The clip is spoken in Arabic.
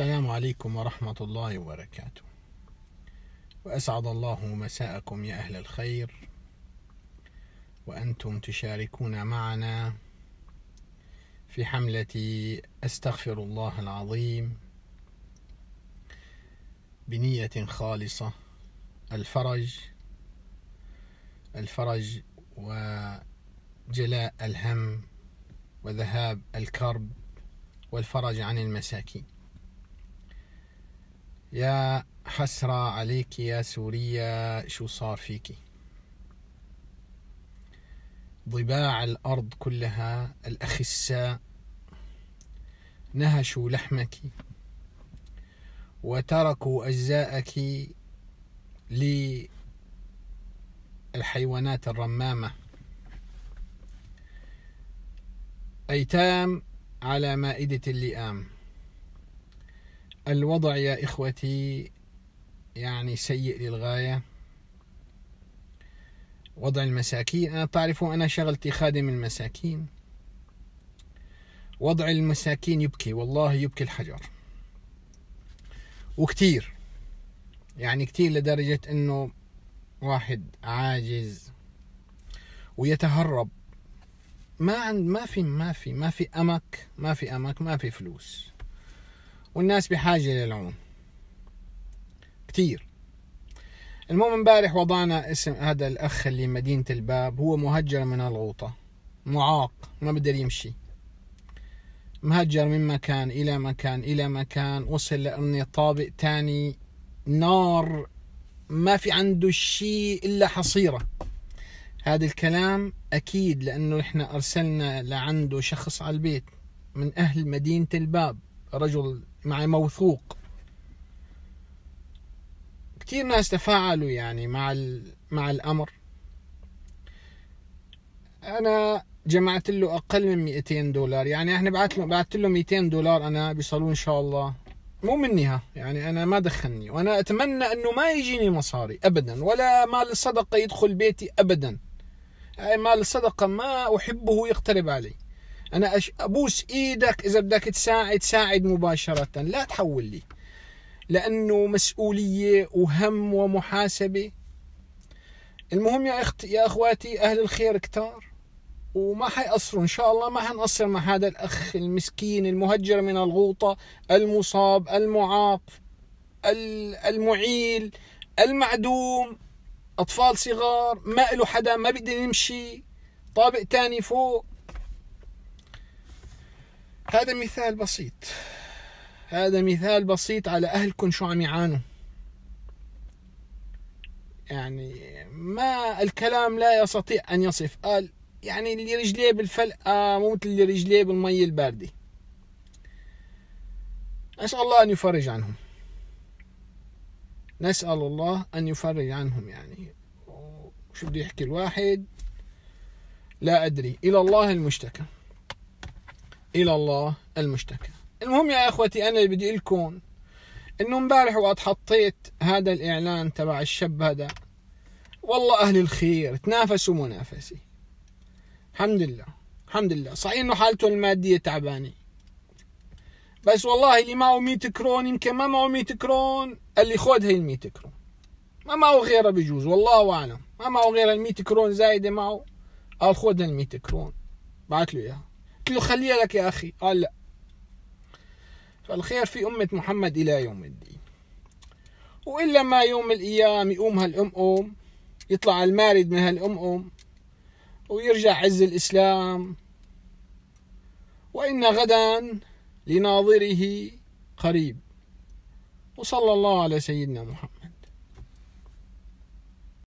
السلام عليكم ورحمة الله وبركاته وأسعد الله مساءكم يا أهل الخير وأنتم تشاركون معنا في حملة أستغفر الله العظيم بنية خالصة الفرج الفرج وجلاء الهم وذهاب الكرب والفرج عن المساكين يا حسرة عليك يا سوريا شو صار فيكي ضباع الأرض كلها الأخساء نهشوا لحمك وتركوا أجزاءك للحيوانات الرمامة أيتام على مائدة اللئام الوضع يا إخوتي يعني سيء للغاية وضع المساكين أنا تعرفوا أنا شغلتي خادم المساكين وضع المساكين يبكي والله يبكي الحجر وكتير يعني كتير لدرجة أنه واحد عاجز ويتهرب ما عند ما في ما في ما في أمك ما في أمك ما في فلوس والناس بحاجة للعون كثير المهم امبارح وضعنا اسم هذا الأخ اللي مدينة الباب هو مهجر من الغوطة معاق ما بقدر يمشي مهجر من مكان إلى مكان إلى مكان وصل لأني طابق تاني نار ما في عنده شيء إلا حصيرة هذا الكلام أكيد لأنه إحنا أرسلنا لعنده شخص على البيت من أهل مدينة الباب رجل مع موثوق كثير ناس تفاعلوا يعني مع مع الأمر أنا جمعت له أقل من 200 دولار يعني إحنا بعت له بعت له 200 دولار أنا بيصلوا إن شاء الله مو منيها يعني أنا ما دخلني وأنا أتمنى إنه ما يجيني مصاري أبدا ولا مال الصدقة يدخل بيتي أبدا يعني مال الصدقة ما أحبه يقترب علي انا ابوس ايدك اذا بدك تساعد ساعد مباشره لا تحول لي لانه مسؤوليه وهم ومحاسبه المهم يا اخت يا اخواتي اهل الخير كتار وما حيقصروا ان شاء الله ما حنقصر مع هذا الاخ المسكين المهجر من الغوطه المصاب المعاق المعيل المعدوم اطفال صغار ما له حدا ما بيقدر يمشي طابق تاني فوق هذا مثال بسيط هذا مثال بسيط على أهلكم شو عم يعانوا يعني ما الكلام لا يستطيع أن يصف قال يعني اللي رجليه بالفلقة آه، مو مثل اللي رجليه بالمي الباردة نسأل الله أن يفرج عنهم نسأل الله أن يفرج عنهم يعني شو بده يحكي الواحد لا أدري إلى الله المشتكى إلى الله المشتكى المهم يا إخوتي أنا اللي بدي لكم إنه امبارح وقت حطيت هذا الإعلان تبع الشاب هذا والله أهل الخير تنافسوا منافسة الحمد لله الحمد لله صحيح إنه حالته المادية تعبانة بس والله اللي معه 100 كرون يمكن ما معه 100 كرون قال لي خذ هي ال 100 كرون ما معه غيرها بجوز والله اعلم ما معه غير ال 100 كرون زايده معه قال خذ ال 100 كرون بعت له اياها قلت له خليها لك يا أخي قال لا فالخير في أمة محمد إلى يوم الدين وإلا ما يوم الأيام يقوم هالأم أم يطلع المارد من هالأم أم ويرجع عز الإسلام وإن غدا لناظره قريب وصلى الله على سيدنا محمد